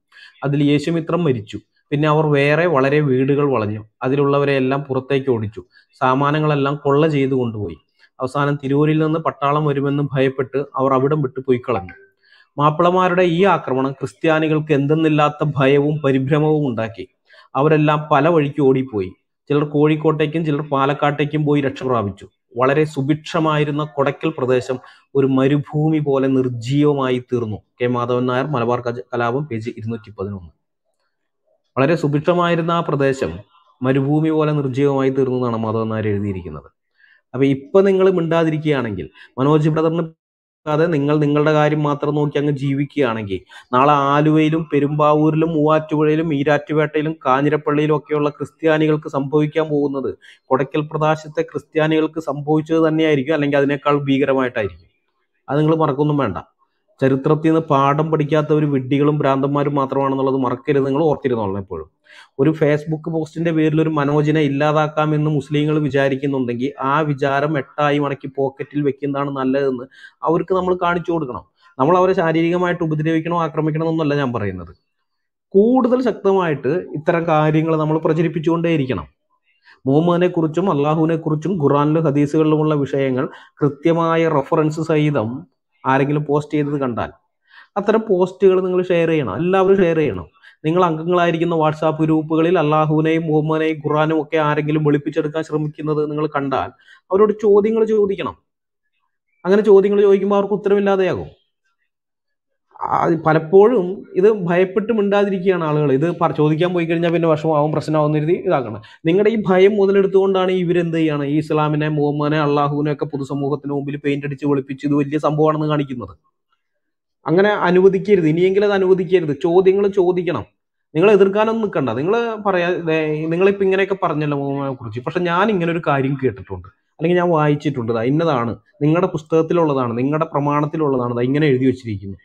അതിൽ യേശുമിത്രൻ മരിച്ചു പിന്നെ അവർ വേറെ വളരെ വീടുകൾ വളഞ്ഞു അതിലുള്ളവരെ എല്ലാം പുറത്തേക്ക് ഓടിച്ചു സാമാനങ്ങളെല്ലാം കൊള്ള ചെയ്തു കൊണ്ടുപോയി അവസാനം തിരൂരിൽ നിന്ന് പട്ടാളം വരുമെന്ന് ഭയപ്പെട്ട് അവർ അവിടം വിട്ടു പോയി കളഞ്ഞു മാപ്പിളമാരുടെ ഈ ആക്രമണം ക്രിസ്ത്യാനികൾക്ക് എന്തെന്നില്ലാത്ത ഭയവും പരിഭ്രമവും ഉണ്ടാക്കി അവരെല്ലാം പല വഴിക്ക് ഓടിപ്പോയി ചിലർ കോഴിക്കോട്ടേക്കും ചിലർ പാലക്കാട്ടേക്കും പോയി രക്ഷപ്രാപിച്ചു വളരെ സുഭിക്ഷമായിരുന്ന കൊടക്കൽ പ്രദേശം ഒരു മരുഭൂമി പോലെ നിർജീവമായി തീർന്നു കെ മാധവൻ നായർ മലബാർ കലാപം പേജ് ഇരുന്നൂറ്റി പതിനൊന്ന് വളരെ സുഭിക്ഷമായിരുന്ന ആ പ്രദേശം മരുഭൂമി പോലെ നിർജീവമായി തീർന്നു എന്നാണ് മാധവൻ നായർ എഴുതിയിരിക്കുന്നത് അപ്പൊ ഇപ്പൊ നിങ്ങൾ മിണ്ടാതിരിക്കുകയാണെങ്കിൽ മനോജ് ബ്രദറിന് നോക്കാതെ നിങ്ങൾ നിങ്ങളുടെ കാര്യം മാത്രം നോക്കി അങ്ങ് ജീവിക്കുകയാണെങ്കിൽ നാളെ ആലുവയിലും പെരുമ്പാവൂരിലും മൂവാറ്റുപുഴയിലും ഈരാറ്റുപേട്ടയിലും കാഞ്ഞിരപ്പള്ളിയിലും ഒക്കെയുള്ള ക്രിസ്ത്യാനികൾക്ക് സംഭവിക്കാൻ പോകുന്നത് കൊടക്കൽ പ്രദേശത്തെ ക്രിസ്ത്യാനികൾക്ക് സംഭവിച്ചത് തന്നെയായിരിക്കും അല്ലെങ്കിൽ അതിനേക്കാൾ ഭീകരമായിട്ടായിരിക്കും അത് നിങ്ങൾ മറക്കൊന്നും വേണ്ട ചരിത്രത്തിൽ നിന്ന് പാഠം പഠിക്കാത്തവർ വിഡ്ഢികളും ഭ്രാന്തന്മാരും മാത്രമാണെന്നുള്ളത് മറക്കരുത് നിങ്ങൾ ഓർത്തിരുന്നോളണം എപ്പോഴും ഒരു ഫേസ്ബുക്ക് പോസ്റ്റിന്റെ പേരിൽ ഒരു മനോജിനെ ഇല്ലാതാക്കാമെന്ന് മുസ്ലിങ്ങൾ വിചാരിക്കുന്നുണ്ടെങ്കിൽ ആ വിചാരം എട്ടായി മടക്കി പോക്കറ്റിൽ വെക്കുന്നതാണ് നല്ലതെന്ന് അവർക്ക് നമ്മൾ കാണിച്ചു കൊടുക്കണം നമ്മൾ അവരെ ശാരീരികമായിട്ട് ഉപദ്രവിക്കണോ ആക്രമിക്കണോ എന്നല്ല ഞാൻ പറയുന്നത് കൂടുതൽ ശക്തമായിട്ട് ഇത്തരം കാര്യങ്ങൾ നമ്മൾ പ്രചരിപ്പിച്ചുകൊണ്ടേയിരിക്കണം മുഹമ്മദിനെ കുറിച്ചും അള്ളാഹുവിനെ കുറിച്ചും ഖുറാനിലും ഹദീസുകളിലുമുള്ള വിഷയങ്ങൾ കൃത്യമായ റെഫറൻസ് സഹിതം ആരെങ്കിലും പോസ്റ്റ് ചെയ്തത് കണ്ടാൽ അത്തരം പോസ്റ്റുകൾ നിങ്ങൾ ഷെയർ ചെയ്യണം എല്ലാവരും ഷെയർ ചെയ്യണം നിങ്ങൾ അംഗങ്ങളായിരിക്കുന്ന വാട്സാപ്പ് ഗ്രൂപ്പുകളിൽ അള്ളാഹുവിനെയും മുഹമ്മദിനെയും ഖുറാനും ഒക്കെ ആരെങ്കിലും വെളുപ്പിച്ചെടുക്കാൻ ശ്രമിക്കുന്നത് നിങ്ങൾ കണ്ടാൽ അവരോട് ചോദ്യങ്ങൾ ചോദിക്കണം അങ്ങനെ ചോദ്യങ്ങൾ ചോദിക്കുമ്പോൾ അവർക്ക് ഉത്തരമില്ലാതെയാകും പലപ്പോഴും ഇത് ഭയപ്പെട്ട് മിണ്ടാതിരിക്കുകയാണ് ആളുകൾ ഇത് ചോദിക്കാൻ പോയി കഴിഞ്ഞാൽ പിന്നെ വിഷമാവും പ്രശ്നമാവുന്ന രീതി ഇതാക്കണം നിങ്ങളുടെ ഈ ഭയം മുതലെടുത്തുകൊണ്ടാണ് ഇവരെന്ത് ചെയ്യുകയാണ് ഈ ഇസ്ലാമിനെ മുഹമ്മനെ അള്ളാഹുവിനെ ഒക്കെ പൊതുസമൂഹത്തിന് മുമ്പിൽ പെയിന്റ് അടിച്ച് വെളുപ്പിച്ച് ഇത് വലിയ സംഭവമാണെന്ന് കാണിക്കുന്നത് അങ്ങനെ അനുവദിക്കരുത് ഇനിയെങ്കിലും അത് അനുവദിക്കരുത് ചോദ്യങ്ങൾ ചോദിക്കണം നിങ്ങൾ എതിർക്കാനൊന്നും നിൽക്കണ്ട നിങ്ങൾ പറയാ നിങ്ങളിപ്പോൾ ഇങ്ങനെയൊക്കെ പറഞ്ഞല്ലോ മുഹമ്മനെ കുറിച്ച് പക്ഷെ ഞാൻ ഇങ്ങനെ ഒരു കാര്യം കേട്ടിട്ടുണ്ട് അല്ലെങ്കിൽ ഞാൻ വായിച്ചിട്ടുണ്ട് ഇന്നതാണ് നിങ്ങളുടെ പുസ്തകത്തിലുള്ളതാണ് നിങ്ങളുടെ പ്രമാണത്തിലുള്ളതാണ് ഇങ്ങനെ എഴുതി വെച്ചിരിക്കുന്നത്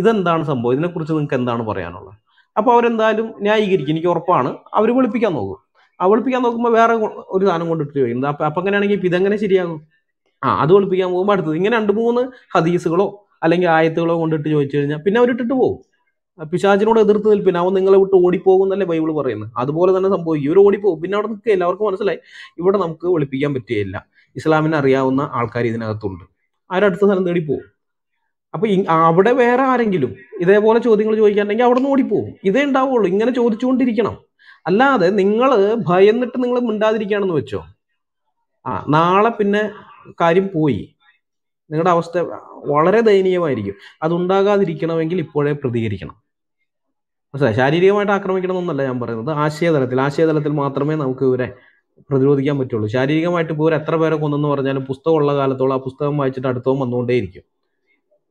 ഇതെന്താണ് സംഭവം ഇതിനെക്കുറിച്ച് നിങ്ങൾക്ക് എന്താണ് പറയാനുള്ളത് അപ്പോൾ അവരെന്തായാലും ന്യായീകരിക്കും എനിക്ക് ഉറപ്പാണ് അവർ വിളിപ്പിക്കാൻ നോക്കും ആ വിളിപ്പിക്കാൻ നോക്കുമ്പോൾ വേറെ ഒരു സാധനം കൊണ്ടിട്ട് ചോദിക്കുന്നത് അപ്പം അപ്പം അങ്ങനെയാണെങ്കിൽ ഇപ്പം ഇതെങ്ങനെ ശരിയാകും ആ അത് വിളിപ്പിക്കാൻ പോകുമ്പോൾ അടുത്തത് ഇങ്ങനെ രണ്ട് മൂന്ന് ഹദീസുകളോ അല്ലെങ്കിൽ ആയത്തുകളോ കൊണ്ടിട്ട് ചോദിച്ചു കഴിഞ്ഞാൽ പിന്നെ അവരിട്ടിട്ട് പോകും പിശാചിനോട് എതിർത്ത് നിൽപ്പിന് അവൻ നിങ്ങളെ വിട്ട് എന്നല്ലേ ബൈബിൾ പറയുന്നത് അതുപോലെ തന്നെ സംഭവിക്കും ഇവർ ഓടിപ്പോകും പിന്നെ അവിടെ നിൽക്കുകയില്ല അവർക്ക് മനസ്സിലായി ഇവിടെ നമുക്ക് വിളിപ്പിക്കാൻ പറ്റുകയില്ല ഇസ്ലാമിനെ അറിയാവുന്ന ആൾക്കാർ ഇതിനകത്തുണ്ട് അവരടുത്ത സ്ഥലം തേടി പോകും അപ്പോൾ അവിടെ വേറെ ആരെങ്കിലും ഇതേപോലെ ചോദ്യങ്ങൾ ചോദിക്കാണ്ടെങ്കിൽ അവിടെ നിന്ന് ഓടിപ്പോവും ഇതേ ഉണ്ടാവുള്ളൂ ഇങ്ങനെ ചോദിച്ചുകൊണ്ടിരിക്കണം അല്ലാതെ നിങ്ങൾ ഭയന്നിട്ട് നിങ്ങൾ മിണ്ടാതിരിക്കുകയാണെന്ന് വെച്ചോ ആ നാളെ പിന്നെ കാര്യം പോയി നിങ്ങളുടെ അവസ്ഥ വളരെ ദയനീയമായിരിക്കും അതുണ്ടാകാതിരിക്കണമെങ്കിൽ ഇപ്പോഴേ പ്രതികരിക്കണം മനസ്സിലായി ശാരീരികമായിട്ട് എന്നല്ല ഞാൻ പറയുന്നത് ആശയതലത്തിൽ ആശയതലത്തിൽ മാത്രമേ നമുക്ക് ഇവരെ പ്രതിരോധിക്കാൻ പറ്റുള്ളൂ ശാരീരികമായിട്ട് ഇപ്പോൾ എത്ര പേരെ കൊന്നെന്ന് പറഞ്ഞാലും പുസ്തകമുള്ള കാലത്തോളം ആ പുസ്തകം വായിച്ചിട്ട് അടുത്തവും വന്നുകൊണ്ടേയിരിക്കും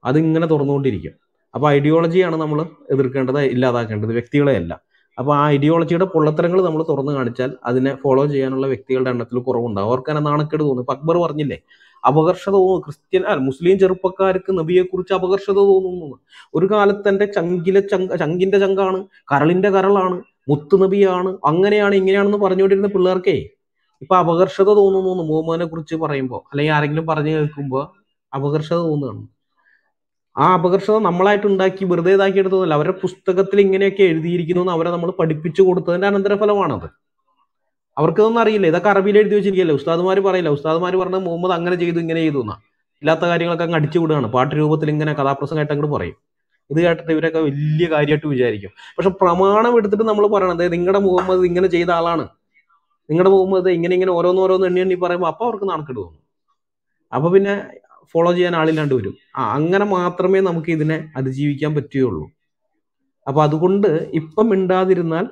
അതിങ്ങനെ തുറന്നുകൊണ്ടിരിക്കും അപ്പോൾ ഐഡിയോളജിയാണ് നമ്മൾ എതിർക്കേണ്ടത് ഇല്ലാതാക്കേണ്ടത് വ്യക്തികളെയല്ല അപ്പോൾ ആ ഐഡിയോളജിയുടെ പൊള്ളത്തരങ്ങൾ നമ്മൾ തുറന്നു കാണിച്ചാൽ അതിനെ ഫോളോ ചെയ്യാനുള്ള വ്യക്തികളുടെ എണ്ണത്തിൽ കുറവുണ്ടാവും തന്നെ നാണക്കേട് തോന്നും അക്ബർ പറഞ്ഞില്ലേ അപകർഷ തോന്നും ക്രിസ്ത്യൻ മുസ്ലിം ചെറുപ്പക്കാർക്ക് നബിയെക്കുറിച്ച് അപകർഷത തോന്നുന്നു ഒരു കാലത്ത് തന്റെ ചങ്കിലെ ചങ്ക ചങ്കിന്റെ ചങ്കാണ് കരളിന്റെ കരളാണ് മുത്ത് നബിയാണ് അങ്ങനെയാണ് ഇങ്ങനെയാണെന്ന് പറഞ്ഞുകൊണ്ടിരുന്ന പിള്ളേർക്കേ ഇപ്പൊ അപകർഷത തോന്നുന്നു മുഹമ്മദിനെ കുറിച്ച് പറയുമ്പോൾ അല്ലെങ്കിൽ ആരെങ്കിലും പറഞ്ഞു കേൾക്കുമ്പോൾ അപകർഷത തോന്നുകയാണ് ആ അപകർഷത നമ്മളായിട്ട് ഉണ്ടാക്കി വെറുതെ എടുത്തതല്ല അവരുടെ പുസ്തകത്തിൽ ഇങ്ങനെയൊക്കെ എഴുതിയിരിക്കുന്നു എന്ന് അവരെ നമ്മൾ പഠിപ്പിച്ചു കൊടുത്തതിന്റെ അനന്തരഫലമാണത് അവർക്കതൊന്നും അറിയില്ല ഇതൊക്കെ അറബിയിൽ എഴുതി വെച്ചിരിക്കല്ലേ ഉസ്താദുമാർ പറയില്ല ഉസ്താദുമാർ പറഞ്ഞ മുഹമ്മദ് അങ്ങനെ ചെയ്തു ഇങ്ങനെ ചെയ്തു എന്നാ ഇല്ലാത്ത കാര്യങ്ങളൊക്കെ അങ്ങ് അടിച്ചു വിടുകയാണ് പാട്ട് രൂപത്തിൽ ഇങ്ങനെ കഥാപ്രസംഗമായിട്ട് അങ്ങോട്ട് പറയും ഇത് കേട്ടിട്ട് ഇവരൊക്കെ വലിയ കാര്യമായിട്ട് വിചാരിക്കും പക്ഷെ പ്രമാണം എടുത്തിട്ട് നമ്മൾ അതായത് നിങ്ങളുടെ മുഹമ്മദ് ഇങ്ങനെ ചെയ്ത ആളാണ് നിങ്ങളുടെ മുഹമ്മദ് ഇങ്ങനെ ഇങ്ങനെ ഓരോന്നോരോന്ന് എണ്ണി എണ്ണി പറയുമ്പോൾ അപ്പോൾ അവർക്ക് നാണക്കെട്ട് തോന്നും അപ്പൊ പിന്നെ ഫോളോ ചെയ്യാൻ ആളില്ലാണ്ട് വരും ആ അങ്ങനെ മാത്രമേ നമുക്ക് ഇതിനെ അതിജീവിക്കാൻ പറ്റുകയുള്ളൂ അപ്പോൾ അതുകൊണ്ട് ഇപ്പം മിണ്ടാതിരുന്നാൽ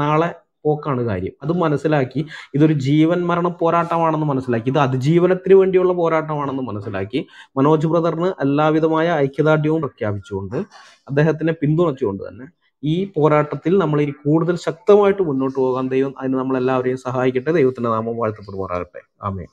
നാളെ പോക്കാണ് കാര്യം അത് മനസ്സിലാക്കി ഇതൊരു ജീവൻ മരണ പോരാട്ടമാണെന്ന് മനസ്സിലാക്കി ഇത് അതിജീവനത്തിന് വേണ്ടിയുള്ള പോരാട്ടമാണെന്ന് മനസ്സിലാക്കി മനോജ് ബ്രദറിന് എല്ലാവിധമായ ഐക്യദാർഢ്യവും പ്രഖ്യാപിച്ചുകൊണ്ട് അദ്ദേഹത്തിനെ പിന്തുണച്ചുകൊണ്ട് തന്നെ ഈ പോരാട്ടത്തിൽ നമ്മൾ ഇനി കൂടുതൽ ശക്തമായിട്ട് മുന്നോട്ട് പോകാൻ ദൈവം അതിന് നമ്മളെല്ലാവരെയും സഹായിക്കട്ടെ ദൈവത്തിന്റെ നാമം വാഴ്ത്തപ്പെടുമാറാകട്ടെ ആമേ